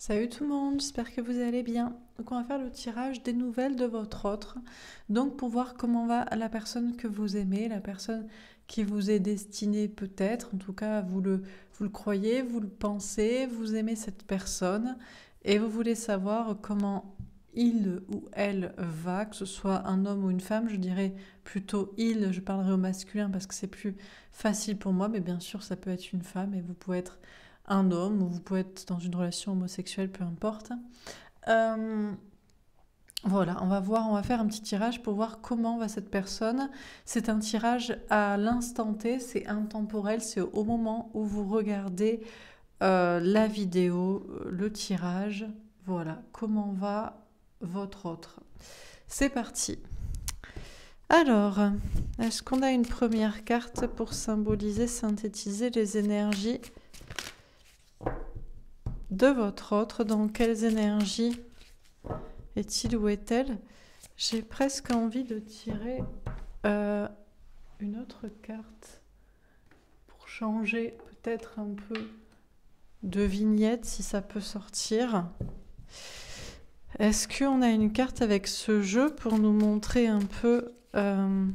Salut tout le monde, j'espère que vous allez bien. Donc on va faire le tirage des nouvelles de votre autre, donc pour voir comment va la personne que vous aimez, la personne qui vous est destinée peut-être, en tout cas vous le, vous le croyez, vous le pensez, vous aimez cette personne et vous voulez savoir comment il ou elle va, que ce soit un homme ou une femme, je dirais plutôt il, je parlerai au masculin parce que c'est plus facile pour moi, mais bien sûr ça peut être une femme et vous pouvez être un homme, ou vous pouvez être dans une relation homosexuelle, peu importe. Euh, voilà, on va voir, on va faire un petit tirage pour voir comment va cette personne. C'est un tirage à l'instant T, c'est intemporel, c'est au moment où vous regardez euh, la vidéo, euh, le tirage. Voilà, comment va votre autre. C'est parti. Alors, est-ce qu'on a une première carte pour symboliser, synthétiser les énergies de votre autre, dans quelles énergies est-il ou est-elle J'ai presque envie de tirer euh, une autre carte pour changer peut-être un peu de vignette si ça peut sortir. Est-ce qu'on a une carte avec ce jeu pour nous montrer un peu euh,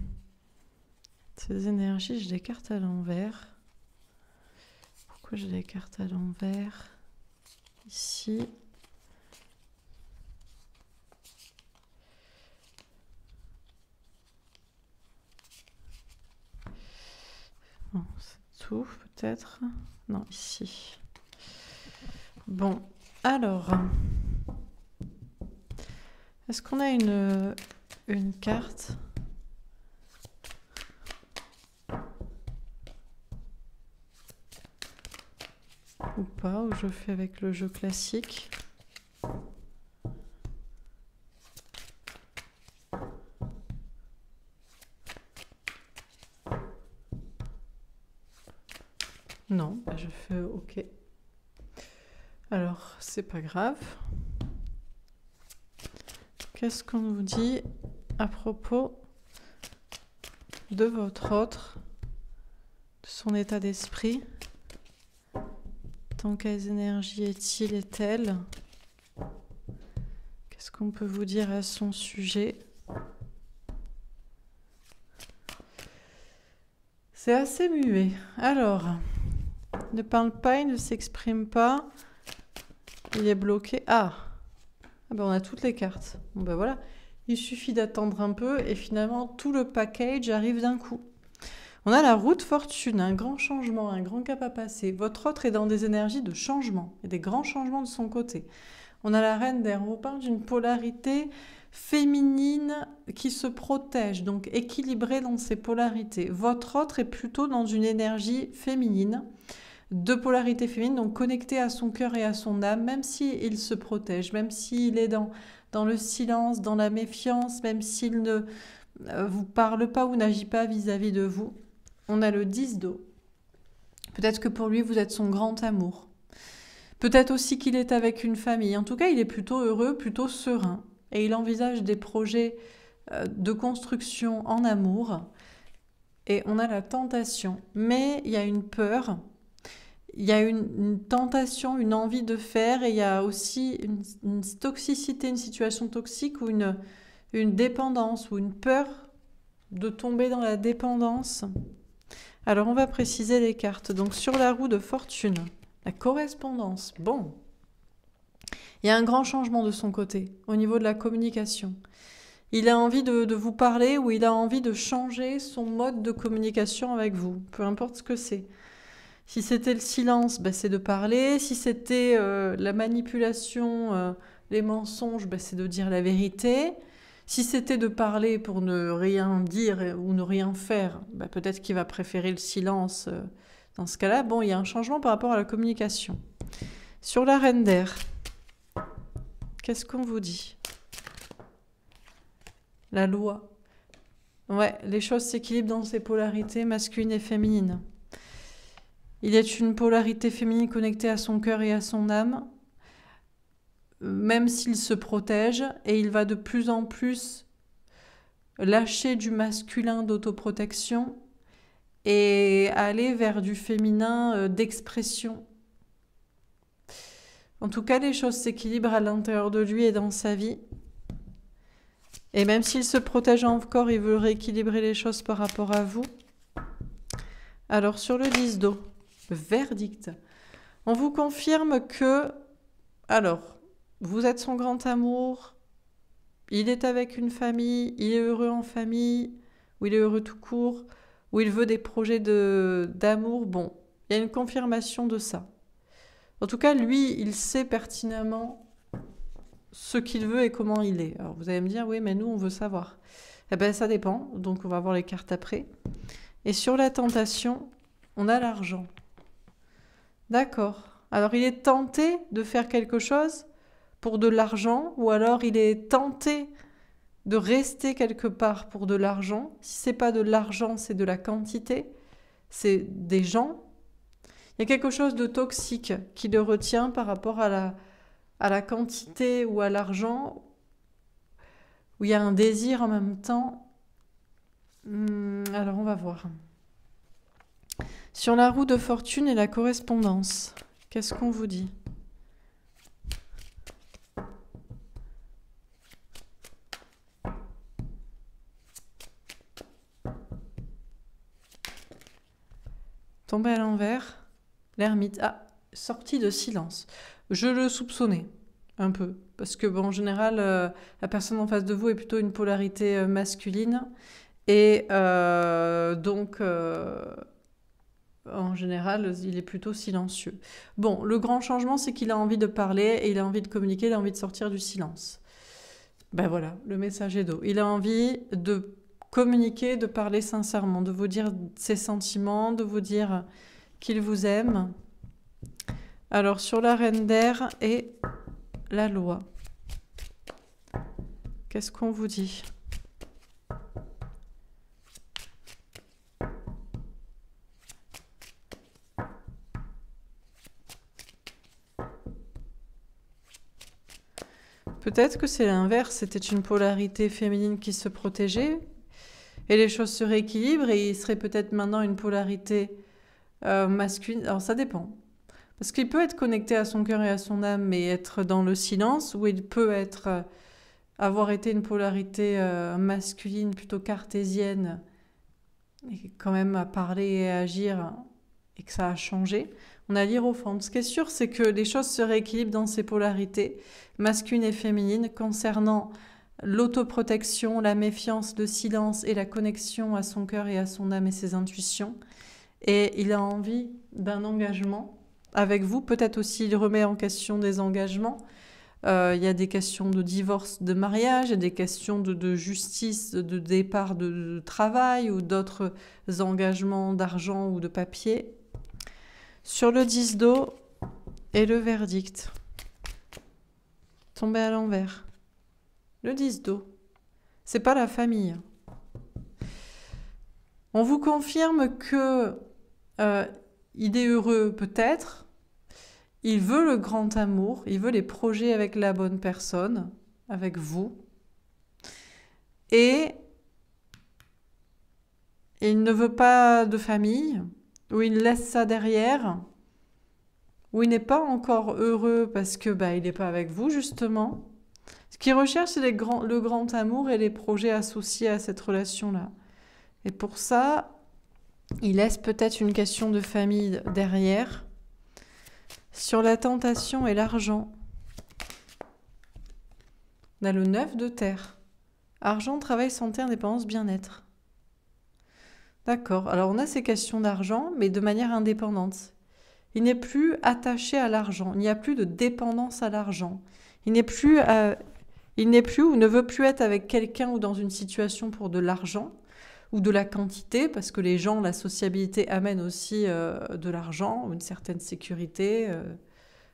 ces énergies Je les cartes à l'envers. Pourquoi je les cartes à l'envers ici. c'est tout peut-être. Non, ici. Bon, alors. Est-ce qu'on a une carte ou pas, ou je fais avec le jeu classique. Non, bah, je fais OK. Alors, c'est pas grave. Qu'est-ce qu'on vous dit à propos de votre autre, de son état d'esprit dans quelles énergies est-il est-elle Qu'est-ce qu'on peut vous dire à son sujet C'est assez muet. Alors, ne parle pas, il ne s'exprime pas. Il est bloqué. Ah, ah ben, on a toutes les cartes. Ben voilà. Il suffit d'attendre un peu et finalement tout le package arrive d'un coup. On a la route fortune, un grand changement, un grand cap à passer. Votre autre est dans des énergies de changement et des grands changements de son côté. On a la reine d'air, on parle d'une polarité féminine qui se protège, donc équilibrée dans ses polarités. Votre autre est plutôt dans une énergie féminine, de polarité féminine, donc connectée à son cœur et à son âme, même s'il il se protège, même s'il est dans, dans le silence, dans la méfiance, même s'il ne euh, vous parle pas ou n'agit pas vis à -vis de vous. On a le 10 d'eau. Peut-être que pour lui, vous êtes son grand amour. Peut-être aussi qu'il est avec une famille. En tout cas, il est plutôt heureux, plutôt serein. Et il envisage des projets euh, de construction en amour. Et on a la tentation. Mais il y a une peur. Il y a une, tentation, une envie de faire. Et il y a aussi une, toxicité, une situation toxique ou une dépendance ou une peur de tomber dans la dépendance. Alors on va préciser les cartes. Donc sur la roue de fortune, la correspondance. Bon, il y a un grand changement de son côté au niveau de la communication. Il a envie de, vous parler ou il a envie de changer son mode de communication avec vous, peu importe ce que c'est. Si c'était le silence, ben, c'est de parler. Si c'était euh, la manipulation, euh, les mensonges, ben, c'est de dire la vérité. Si c'était de parler pour ne rien dire ou ne rien faire, bah, peut-être qu'il va préférer le silence. Euh, dans ce cas-là, bon, il y a un changement par rapport à la communication. Sur la reine d'air, qu'est-ce qu'on vous dit La loi. Ouais, les choses s'équilibrent dans ces polarités masculine et féminine. Il y a une polarité féminine connectée à son cœur et à son âme, même s'il se protège, et il va de plus en plus lâcher du masculin d'autoprotection et aller vers du féminin euh, d'expression. En tout cas, les choses s'équilibrent à l'intérieur de lui et dans sa vie. Et même s'il se protège encore, il veut rééquilibrer les choses par rapport à vous. Alors sur le 10 d'eau, verdict. On vous confirme que... Alors, vous êtes son grand amour, il est avec une famille, il est heureux en famille, ou il est heureux tout court, ou il veut des projets d'amour, bon, il y a une confirmation de ça. En tout cas, lui, il sait pertinemment ce qu'il veut et comment il est. Alors vous allez me dire, oui, mais nous, on veut savoir. Eh bien, ça dépend, donc on va voir les cartes après. Et sur la tentation, on a l'argent. D'accord. Alors il est tenté de faire quelque chose, pour de l'argent ou alors il est tenté de rester quelque part pour de l'argent. Si c'est pas de l'argent, c'est de la quantité, c'est des gens. Il y a quelque chose de toxique qui le retient par rapport à la, à la quantité ou à l'argent, où il y a un désir en même temps. Hmm, alors on va voir. Sur la roue de fortune et la correspondance, qu'est-ce qu'on vous dit à l'envers. L'ermite. a sorti de silence. Je le soupçonnais un peu. Parce que, bon, en général, euh, la personne en face de vous est plutôt une polarité euh, masculine. Et euh, donc, en général, il est plutôt silencieux. Bon, le grand changement, c'est qu'il a envie de parler et il a envie de communiquer, il a envie de sortir du silence. Ben voilà, le message est d'eau. Il a envie de communiquer, de parler sincèrement, de vous dire ses sentiments, de vous dire qu'il vous aime. Alors sur la reine d'air et la loi. Qu'est-ce qu'on vous dit Peut-être que c'est l'inverse, c'était une polarité féminine qui se protégeait, et les choses se rééquilibrent et il serait peut-être maintenant une polarité euh, masculine. Alors ça dépend. Parce qu'il peut être connecté à son cœur et à son âme et être dans le silence ou il peut être euh, avoir été une polarité euh, masculine plutôt cartésienne et quand même à parler et agir et que ça a changé. On a l'ironie, Ce qui est sûr, c'est que les choses se rééquilibrent dans ces polarités masculines et féminines concernant l'autoprotection, la méfiance, le silence et la connexion à son cœur et à son âme et ses intuitions. Et il a envie d'un engagement avec vous. Peut-être aussi il remet en question des engagements. Euh, il y a des questions de divorce, de mariage, il des questions de, justice, de départ de, travail ou d'autres engagements d'argent ou de papier. Sur le 10 d'eau et le verdict. Tombé à l'envers. Le 10 d'eau. C'est pas la famille. Hein. On vous confirme que euh, il est heureux peut-être, il veut le grand amour, il veut les projets avec la bonne personne, avec vous. Et il ne veut pas de famille, ou il laisse ça derrière, ou il n'est pas encore heureux parce que bah, il n'est pas avec vous justement. Ce qu'il recherche, c'est le grand amour et les projets associés à cette relation-là. Et pour ça, il laisse peut-être une question de famille derrière. Sur la tentation et l'argent, on a le neuf de terre. Argent, travail, santé, indépendance, bien-être. D'accord. Alors on a ces questions d'argent, mais de manière indépendante. Il n'est plus attaché à l'argent. Il n'y a plus de dépendance à l'argent. Il n'est plus euh, il n'est plus ou ne veut plus être avec quelqu'un ou dans une situation pour de l'argent ou de la quantité, parce que les gens, la sociabilité amène aussi euh, de l'argent, une certaine sécurité, euh,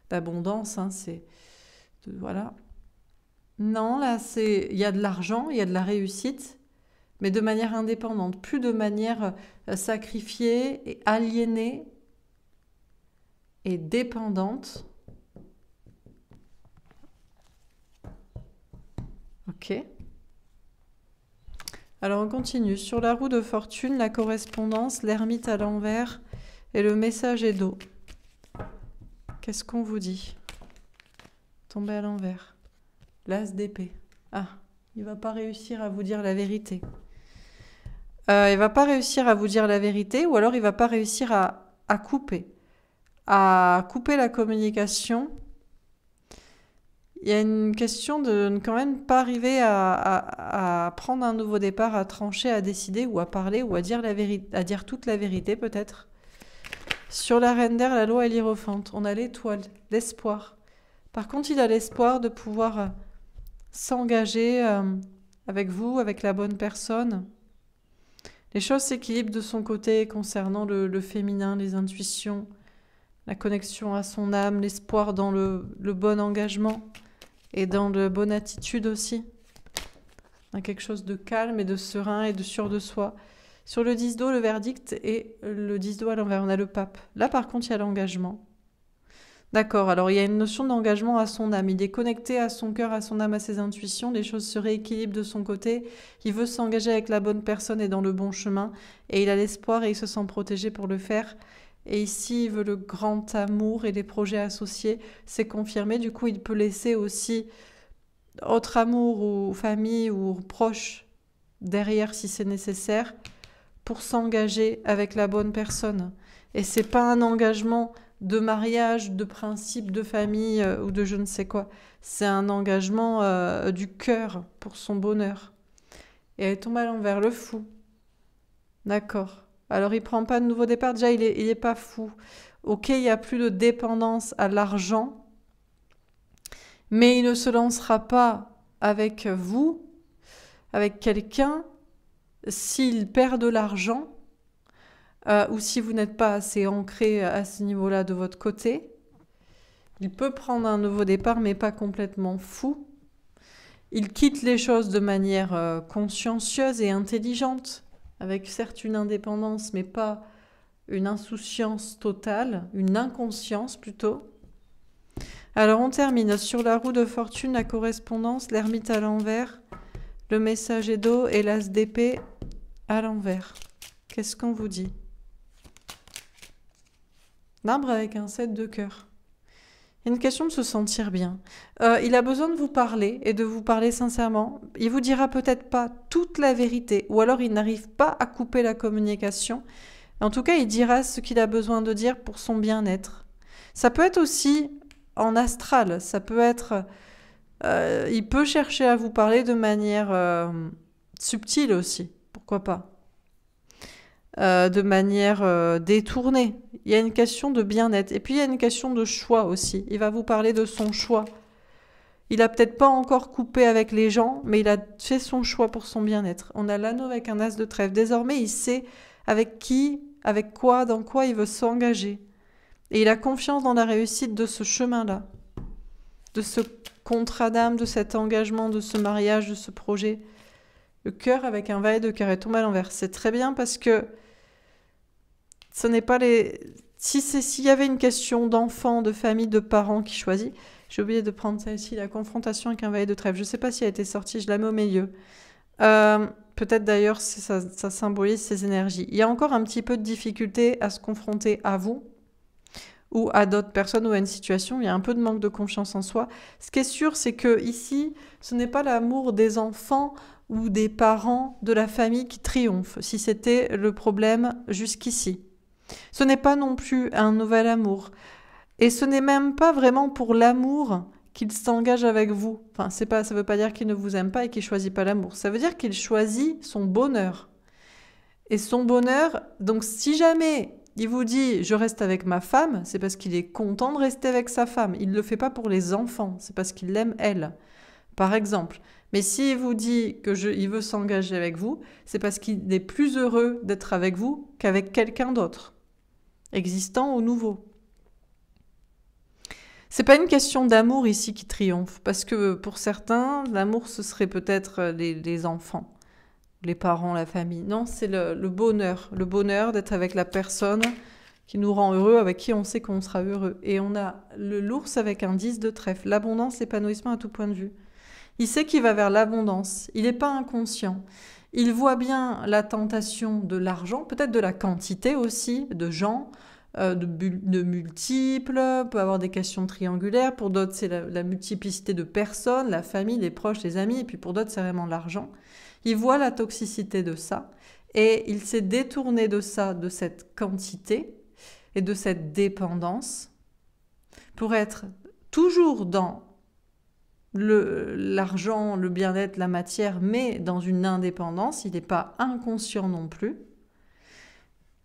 d'abondance. Hein, c'est voilà. Non, là, c'est il y a de l'argent, il y a de la réussite, mais de manière indépendante, plus de manière euh, sacrifiée et aliénée et dépendante Ok. Alors on continue. Sur la roue de fortune, la correspondance, l'ermite à l'envers et le message est d'eau. Qu'est-ce qu'on vous dit Tomber à l'envers. L'as d'épée. Ah, il va pas réussir à vous dire la vérité. Il euh, il va pas réussir à vous dire la vérité ou alors il va pas réussir à couper. À couper la communication il y a une question de ne quand même pas arriver à, prendre un nouveau départ, à trancher, à décider ou à parler ou à dire, la à dire toute la vérité peut-être. Sur la reine d'air, la loi est l'hyrophante. On a l'étoile, l'espoir. Par contre, il a l'espoir de pouvoir euh, s'engager euh, avec vous, avec la bonne personne. Les choses s'équilibrent de son côté concernant le, féminin, les intuitions, la connexion à son âme, l'espoir dans le bon engagement et dans de bonne attitude aussi. quelque chose de calme et de serein et de sûr de soi. Sur le 10 d'eau, le verdict et le 10 d'eau à l'envers, on a le pape. Là, par contre, il y a l'engagement. D'accord, alors il y a une notion d'engagement à son âme. Il est connecté à son cœur, à son âme, à ses intuitions. Les choses se rééquilibrent de son côté. Il veut s'engager avec la bonne personne et dans le bon chemin. Et il a l'espoir et il se sent protégé pour le faire. Et ici, il veut le grand amour et les projets associés. C'est confirmé. Du coup, il peut laisser aussi autre amour ou famille ou proche derrière si c'est nécessaire pour s'engager avec la bonne personne. Et c'est pas un engagement de mariage, de principe, de famille euh, ou de je ne sais quoi. C'est un engagement euh, du cœur pour son bonheur. Et elle tombe à l'envers, le fou. D'accord. Alors il prend pas de nouveau départ. Déjà, il n'est est pas fou. Ok, il n'y a plus de dépendance à l'argent, mais il ne se lancera pas avec vous, avec quelqu'un, s'il perd de l'argent euh, ou si vous n'êtes pas assez ancré à ce niveau-là de votre côté. Il peut prendre un nouveau départ, mais pas complètement fou. Il quitte les choses de manière euh, consciencieuse et intelligente avec certes une indépendance, mais pas une insouciance totale, une inconscience plutôt. Alors on termine sur la roue de fortune, la correspondance, l'ermite à l'envers, le messager d'eau et l'as d'épée à l'envers. Qu'est-ce qu'on vous dit L'arbre avec un set de cœur. Il y a une question de se sentir bien. Euh, il a besoin de vous parler et de vous parler sincèrement. Il vous dira peut-être pas toute la vérité ou alors il n'arrive pas à couper la communication. En tout cas, il dira ce qu'il a besoin de dire pour son bien-être. Ça peut être aussi en astral, ça peut être... Euh, il peut chercher à vous parler de manière euh, subtile aussi, pourquoi pas. Euh, de manière euh, détournée. Il y a une question de bien-être. Et puis il y a une question de choix aussi. Il va vous parler de son choix. Il a peut-être pas encore coupé avec les gens, mais il a fait son choix pour son bien-être. On a l'anneau avec un as de trèfle. Désormais, il sait avec qui, avec quoi, dans quoi il veut s'engager. Et il a confiance dans la réussite de ce chemin-là, de ce contrat d'âme, de cet engagement, de ce mariage, de ce projet. Le cœur avec un valet de cœur est tombé à l'envers. C'est très bien parce que ce n'est pas les. Si c'est s'il y avait une question d'enfant, de famille, de parents qui choisit, j'ai oublié de prendre celle ici, la confrontation avec un valet de trèfle. Je ne sais pas si elle a été sortie, je la mets au milieu. Euh, peut-être d'ailleurs ça, ça symbolise ces énergies. Il y a encore un petit peu de difficulté à se confronter à vous ou à d'autres personnes ou à une situation. Il y a un peu de manque de confiance en soi. Ce qui est sûr, c'est que ici, ce n'est pas l'amour des enfants ou des parents de la famille qui triomphe. Si c'était le problème jusqu'ici, ce n'est pas non plus un nouvel amour. Et ce n'est même pas vraiment pour l'amour qu'il s'engage avec vous. Enfin, c'est pas, ça ne veut pas dire qu'il ne vous aime pas et qu'il choisit pas l'amour. Ça veut dire qu'il choisit son bonheur. Et son bonheur, donc si jamais il vous dit je reste avec ma femme, c'est parce qu'il est content de rester avec sa femme. Il ne le fait pas pour les enfants, c'est parce qu'il l'aime elle, par exemple. Mais s'il vous dit que il veut s'engager avec vous, c'est parce qu'il est plus heureux d'être avec vous qu'avec quelqu'un d'autre existant ou nouveau. C'est pas une question d'amour ici qui triomphe, parce que pour certains, l'amour ce serait peut-être euh, les, enfants, les parents, la famille. Non, c'est le, bonheur, le bonheur d'être avec la personne qui nous rend heureux, avec qui on sait qu'on sera heureux. Et on a le l'ours avec un 10 de trèfle, l'abondance, l'épanouissement à tout point de vue. Il sait qu'il va vers l'abondance, il n'est pas inconscient. Il voit bien la tentation de l'argent, peut-être de la quantité aussi, de gens, euh, de, multiples, peut avoir des questions triangulaires. Pour d'autres, c'est la, la, multiplicité de personnes, la famille, les proches, les amis, et puis pour d'autres, c'est vraiment l'argent. Il voit la toxicité de ça, et il s'est détourné de ça, de cette quantité et de cette dépendance, pour être toujours dans l'argent, le, bien-être, la matière, mais dans une indépendance, il n'est pas inconscient non plus.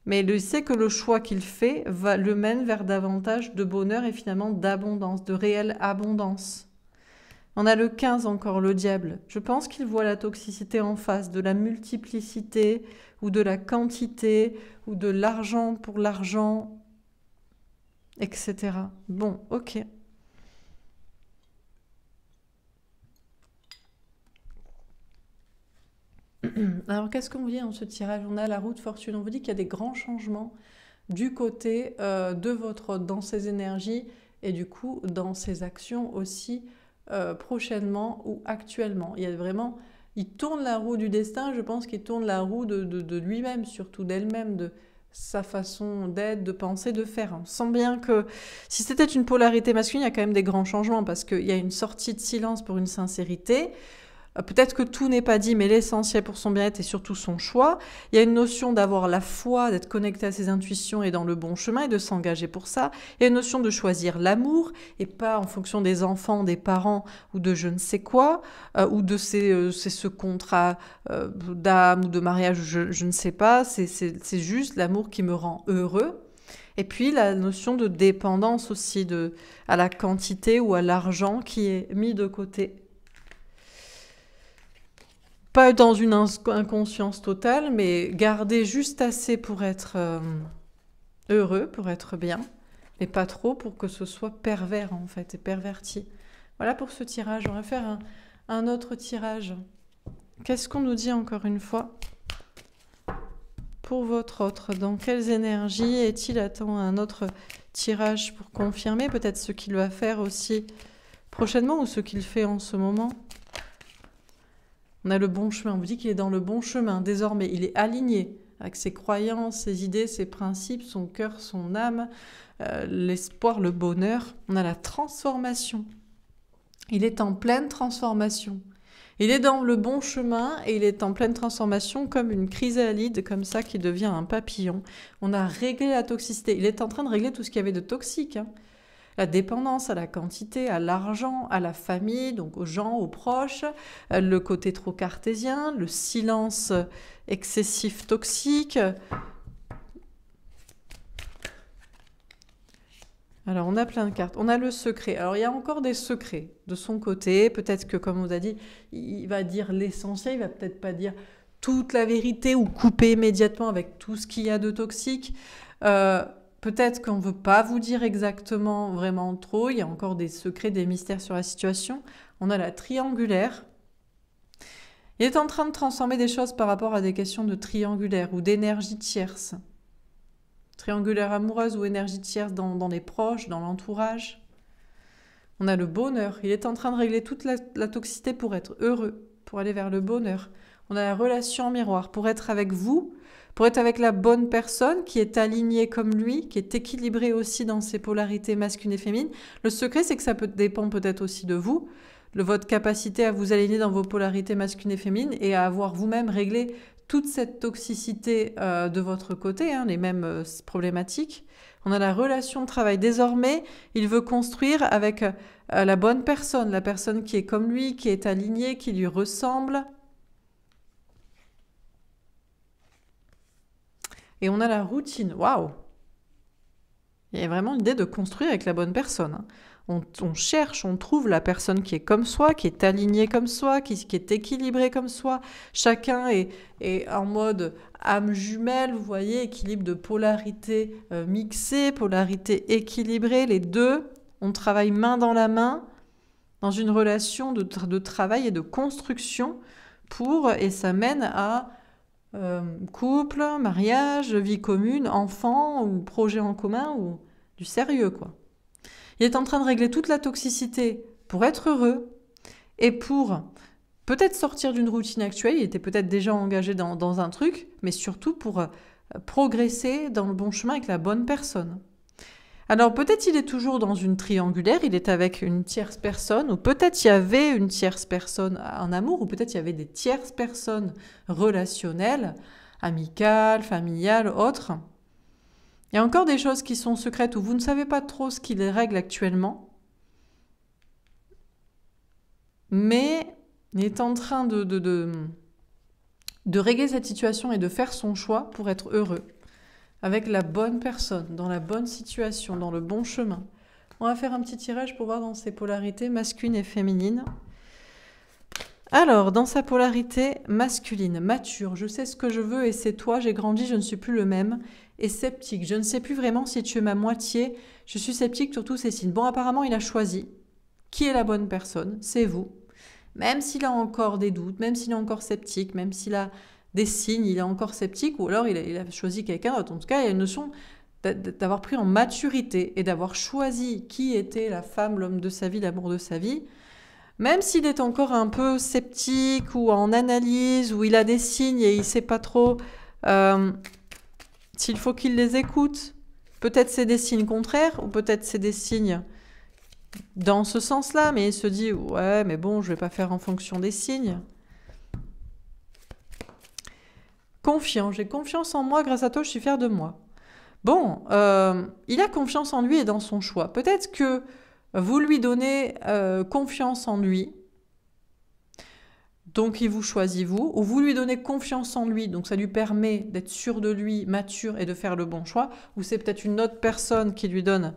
Mais il sait que le choix qu'il fait va, le mène vers davantage de bonheur et finalement d'abondance, de réelle abondance. On a le 15 encore, le diable. Je pense qu'il voit la toxicité en face, de la multiplicité ou de la quantité ou de l'argent pour l'argent, etc. Bon, ok. Alors qu'est-ce qu'on dit dans ce tirage On a la de fortune, on vous dit qu'il y a des grands changements du côté euh, de votre, dans ses énergies et du coup dans ses actions aussi euh, prochainement ou actuellement. Il y vraiment, il tourne la roue du destin, je pense qu'il tourne la roue de, de lui-même, surtout d'elle-même, de sa façon d'être, de penser, de faire. On sent bien que si c'était une polarité masculine, il y a quand même des grands changements parce qu'il y a une sortie de silence pour une sincérité. Euh, peut-être que tout n'est pas dit, mais l'essentiel pour son bien-être est surtout son choix. Il y a une notion d'avoir la foi, d'être connecté à ses intuitions et dans le bon chemin et de s'engager pour ça. Il y a une notion de choisir l'amour et pas en fonction des enfants, des parents ou de je ne sais quoi, euh, ou de ces, euh, ce contrat d'âme ou de mariage, je, ne sais pas. C'est juste l'amour qui me rend heureux. Et puis la notion de dépendance aussi de, à la quantité ou à l'argent qui est mis de côté pas dans une inconscience totale, mais garder juste assez pour être euh, heureux, pour être bien, mais pas trop pour que ce soit pervers en fait et perverti. Voilà pour ce tirage. On va faire un, autre tirage. Qu'est-ce qu'on nous dit encore une fois pour votre autre Dans quelles énergies est-il Attend un autre tirage pour confirmer peut-être ce qu'il va faire aussi prochainement ou ce qu'il fait en ce moment on a le bon chemin. On vous dit qu'il est dans le bon chemin. Désormais, il est aligné avec ses croyances, ses idées, ses principes, son cœur, son âme, euh, l'espoir, le bonheur. On a la transformation. Il est en pleine transformation. Il est dans le bon chemin et il est en pleine transformation comme une chrysalide, comme ça, qui devient un papillon. On a réglé la toxicité. Il est en train de régler tout ce qu'il y avait de toxique. Hein la dépendance à la quantité, à l'argent, à la famille, donc aux gens, aux proches, euh, le côté trop cartésien, le silence excessif toxique. Alors, on a plein de cartes. On a le secret. Alors, il y a encore des secrets de son côté. Peut-être que, comme on a dit, il va dire l'essentiel. Il va peut-être pas dire toute la vérité ou couper immédiatement avec tout ce qu'il y a de toxique. Euh, Peut-être qu'on ne veut pas vous dire exactement vraiment trop, il y a encore des secrets, des mystères sur la situation. On a la triangulaire. Il est en train de transformer des choses par rapport à des questions de triangulaire ou d'énergie tierce. Triangulaire amoureuse ou énergie tierce dans, les proches, dans l'entourage. On a le bonheur. Il est en train de régler toute la, la toxicité pour être heureux, pour aller vers le bonheur. On a la relation en miroir. Pour être avec vous, pour être avec la bonne personne qui est alignée comme lui, qui est équilibrée aussi dans ses polarités masculines et féminine. Le secret, c'est que ça peut, dépend peut-être aussi de vous, de votre capacité à vous aligner dans vos polarités masculines et féminine et à avoir vous-même réglé toute cette toxicité euh, de votre côté, hein, les mêmes euh, problématiques. On a la relation de travail. Désormais, il veut construire avec euh, la bonne personne, la personne qui est comme lui, qui est alignée, qui lui ressemble, Et on a la routine. Waouh Il y a vraiment l'idée de construire avec la bonne personne. Hein. On, cherche, on trouve la personne qui est comme soi, qui est alignée comme soi, qui, qui est équilibrée comme soi. Chacun est, en mode âme jumelle, vous voyez, équilibre de polarité euh, mixée, polarité équilibrée. Les deux, on travaille main dans la main dans une relation de, de travail et de construction pour, et ça mène à euh, couple, mariage, vie commune, enfant ou projet en commun ou du sérieux quoi. Il est en train de régler toute la toxicité pour être heureux et pour peut-être sortir d'une routine actuelle, il était peut-être déjà engagé dans un truc, mais surtout pour euh, progresser dans le bon chemin avec la bonne personne. Alors peut-être il est toujours dans une triangulaire, il est avec une tierce personne, ou peut-être il y avait une tierce personne en amour, ou peut-être il y avait des tierces personnes relationnelles, amicales, familiales, autres. Il y a encore des choses qui sont secrètes où vous ne savez pas trop ce les règle actuellement, mais il est en train de, de, de régler cette situation et de faire son choix pour être heureux avec la bonne personne, dans la bonne situation, dans le bon chemin. On va faire un petit tirage pour voir dans ses polarités masculine et féminine. Alors, dans sa polarité masculine, mature, je sais ce que je veux et c'est toi, j'ai grandi, je ne suis plus le même, et sceptique, je ne sais plus vraiment si tu es ma moitié, je suis sceptique sur tous ces signes. Bon, apparemment, il a choisi. Qui est la bonne personne C'est vous. Même s'il a encore des doutes, même s'il est encore sceptique, même s'il a des signes, il est encore sceptique, ou alors il a, choisi quelqu'un. En tout cas, il y a une notion d'avoir pris en maturité et d'avoir choisi qui était la femme, l'homme de sa vie, l'amour de sa vie, même s'il est encore un peu sceptique ou en analyse, ou il a des signes et il ne sait pas trop euh, s'il faut qu'il les écoute. Peut-être c'est des signes contraires, ou peut-être c'est des signes dans ce sens-là, mais il se dit, ouais, mais bon, je ne vais pas faire en fonction des signes. confiant, j'ai confiance en moi, grâce à toi, je suis fier de moi. Bon, euh, il a confiance en lui et dans son choix. Peut-être que vous lui donnez euh, confiance en lui, donc il vous choisit vous, ou vous lui donnez confiance en lui, donc ça lui permet d'être sûr de lui, mature et de faire le bon choix, ou c'est peut-être une autre personne qui lui donne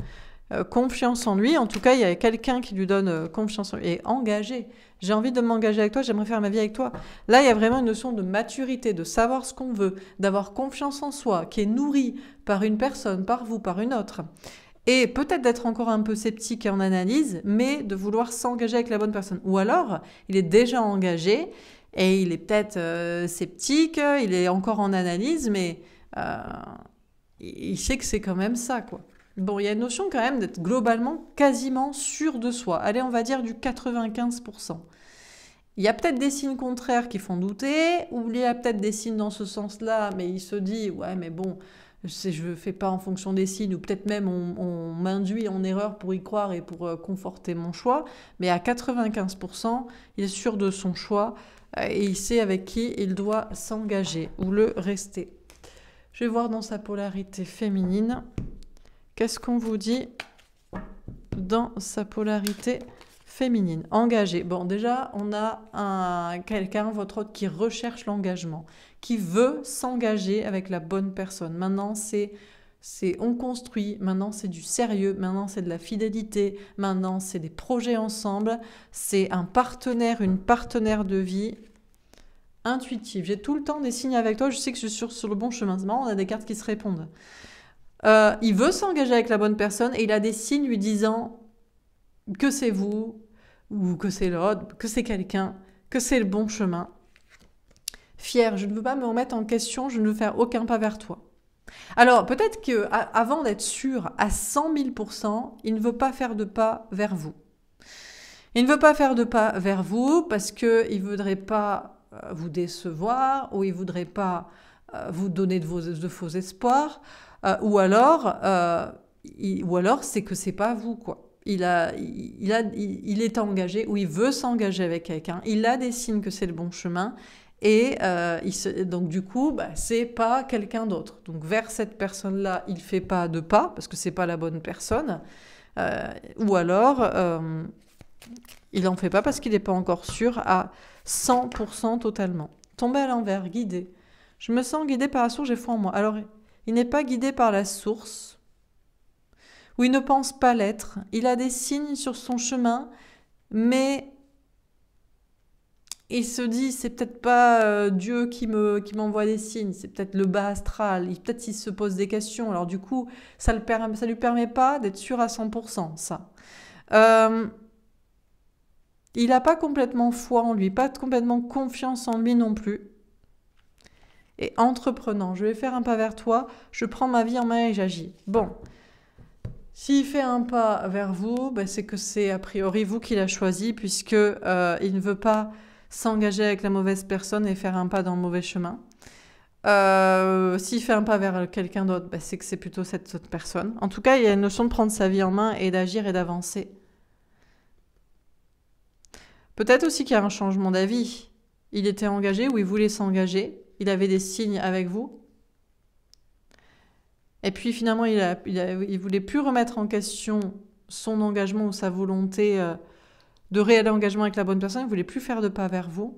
euh, confiance en lui. En tout cas, il y a quelqu'un qui lui donne euh, confiance en lui. Et engagé. J'ai envie de m'engager avec toi, j'aimerais faire ma vie avec toi. Là, il y a vraiment une notion de maturité, de savoir ce qu'on veut, d'avoir confiance en soi, qui est nourrie par une personne, par vous, par une autre. Et peut-être d'être encore un peu sceptique en analyse, mais de vouloir s'engager avec la bonne personne. Ou alors, il est déjà engagé et il est peut-être euh, sceptique, il est encore en analyse, mais il sait que c'est quand même ça, quoi. Bon, il y a une notion quand même d'être globalement quasiment sûr de soi. Allez, on va dire du 95%. Il y a peut-être des signes contraires qui font douter, ou il y a peut-être des signes dans ce sens-là, mais il se dit, ouais, mais bon, je ne fais pas en fonction des signes, ou peut-être même on, on m'induit en erreur pour y croire et pour euh, conforter mon choix, mais à 95%, il est sûr de son choix euh, et il sait avec qui il doit s'engager ou le rester. Je vais voir dans sa polarité féminine. Qu'est-ce qu'on vous dit dans sa polarité féminine Engagé. Bon, déjà, on a un, quelqu'un, votre autre, qui recherche l'engagement, qui veut s'engager avec la bonne personne. Maintenant, c'est c'est on construit, maintenant c'est du sérieux, maintenant c'est de la fidélité, maintenant c'est des projets ensemble, c'est un partenaire, une partenaire de vie intuitive. J'ai tout le temps des signes avec toi, je sais que je suis sur, sur le bon chemin. C'est marrant, on a des cartes qui se répondent. Euh, il veut s'engager avec la bonne personne et il a des signes lui disant que c'est vous, ou que c'est l'autre, que c'est quelqu'un, que c'est le bon chemin. Fier, je ne veux pas me remettre en question, je ne veux faire aucun pas vers toi. Alors peut-être que avant d'être sûr à 100 000 il ne veut pas faire de pas vers vous. Il ne veut pas faire de pas vers vous parce qu'il il voudrait pas euh, vous décevoir ou il ne voudrait pas euh, vous donner de faux espoirs euh, ou alors, euh, ou alors c'est que c'est pas vous, quoi. Il, a, il, a, il est engagé ou il veut s'engager avec quelqu'un. Il a des signes que c'est le bon chemin. Et euh, il donc du coup, bah, c'est pas quelqu'un d'autre. Donc vers cette personne-là, il fait pas de pas parce que c'est pas la bonne personne. ou alors, il n'en fait pas parce qu'il n'est pas encore sûr à 100% totalement. Tomber à l'envers, guider. Je me sens guidée par la source, j'ai foi en moi. Alors il n'est pas guidé par la source, ou il ne pense pas l'être. Il a des signes sur son chemin, mais il se dit c'est peut-être pas euh, Dieu qui me qui m'envoie des signes, c'est peut-être le bas astral. Il peut-être il se pose des questions. Alors du coup, ça le ça lui permet pas d'être sûr à 100% ça. Euh, il n'a pas complètement foi en lui, pas complètement confiance en lui non plus et entreprenant. Je vais faire un pas vers toi, je prends ma vie en main et j'agis. Bon, s'il fait un pas vers vous, ben, c'est que c'est a priori vous qu'il a choisi, puisque euh, il ne veut pas s'engager avec la mauvaise personne et faire un pas dans le mauvais chemin. Euh, s'il fait un pas vers quelqu'un d'autre, ben, c'est que c'est plutôt cette autre personne. En tout cas, il y a une notion de prendre sa vie en main et d'agir et d'avancer. Peut-être aussi qu'il y a un changement d'avis. Il était engagé ou il voulait s'engager il avait des signes avec vous. Et puis finalement, il, ne voulait plus remettre en question son engagement ou sa volonté euh, de réel engagement avec la bonne personne. Il voulait plus faire de pas vers vous.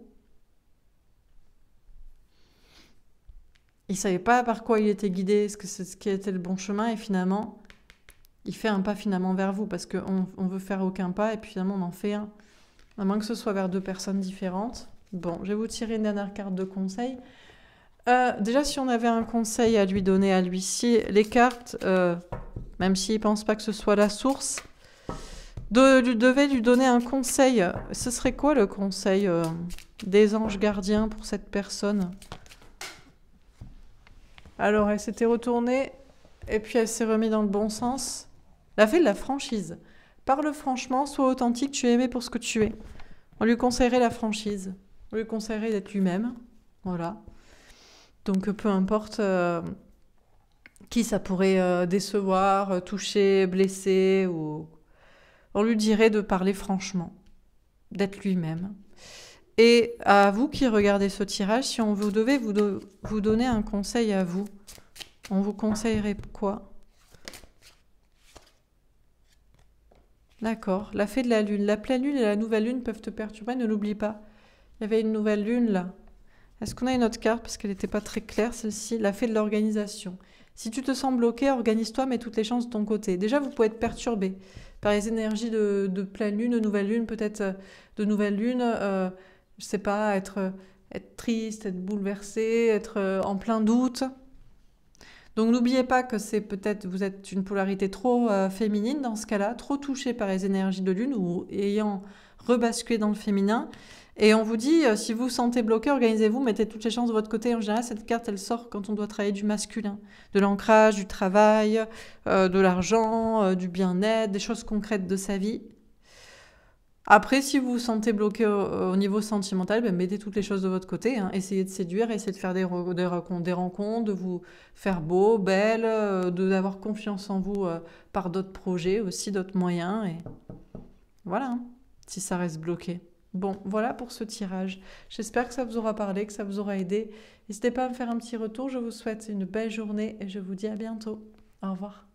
Il savait pas par quoi il était guidé, ce que qui était le bon chemin, et finalement, il fait un pas finalement vers vous parce qu'on on veut faire aucun pas et puis finalement on en fait un, à moins que ce soit vers deux personnes différentes. Bon, je vais vous tirer une dernière carte de conseil. Euh, déjà, si on avait un conseil à lui donner à lui-ci, les cartes, euh, même s'il ne pense pas que ce soit la source, de, lui, devait lui donner un conseil. Ce serait quoi le conseil euh, des anges gardiens pour cette personne Alors, elle s'était retournée et puis elle s'est remise dans le bon sens. La fait de la franchise. Parle franchement, sois authentique, tu es aimé pour ce que tu es. On lui conseillerait la franchise. On lui conseillerait d'être lui-même. Voilà. Donc peu importe euh, qui ça pourrait euh, décevoir, euh, toucher, blesser, ou... on lui dirait de parler franchement, d'être lui-même. Et à vous qui regardez ce tirage, si on vous devait vous, vous donner un conseil à vous, on vous conseillerait quoi D'accord, la fée de la lune. La pleine lune et la nouvelle lune peuvent te perturber, ne l'oublie pas. Il y avait une nouvelle lune là. Est-ce qu'on a une autre carte Parce qu'elle n'était pas très claire, celle-ci. La fée de l'organisation. Si tu te sens bloqué, organise-toi, mets toutes les chances de ton côté. Déjà, vous pouvez être perturbé par les énergies de, pleine lune, de nouvelle lune, peut-être euh, de nouvelle lune, euh, je sais pas, être, euh, être triste, être bouleversé, être euh, en plein doute. Donc n'oubliez pas que c'est peut-être vous êtes une polarité trop féminine dans ce cas-là, trop touchée par les énergies de lune ou ayant rebasculé dans le féminin. Et on vous dit, euh, si vous vous sentez bloqué, organisez-vous, mettez toutes les chances de votre côté. En général, cette carte, elle sort quand on doit travailler du masculin, de l'ancrage, du travail, euh, de l'argent, euh, du bien-être, des choses concrètes de sa vie. Après, si vous vous sentez bloqué au, niveau sentimental, ben, mettez toutes les choses de votre côté. Hein. Essayez de séduire, essayez de faire des, rencontres, de vous faire beau, belle, d'avoir confiance en vous par d'autres projets, aussi d'autres moyens. Et voilà, hein, si ça reste bloqué. Bon, voilà pour ce tirage. J'espère que ça vous aura parlé, que ça vous aura aidé. N'hésitez pas à me faire un petit retour. Je vous souhaite une belle journée et je vous dis à bientôt. Au revoir.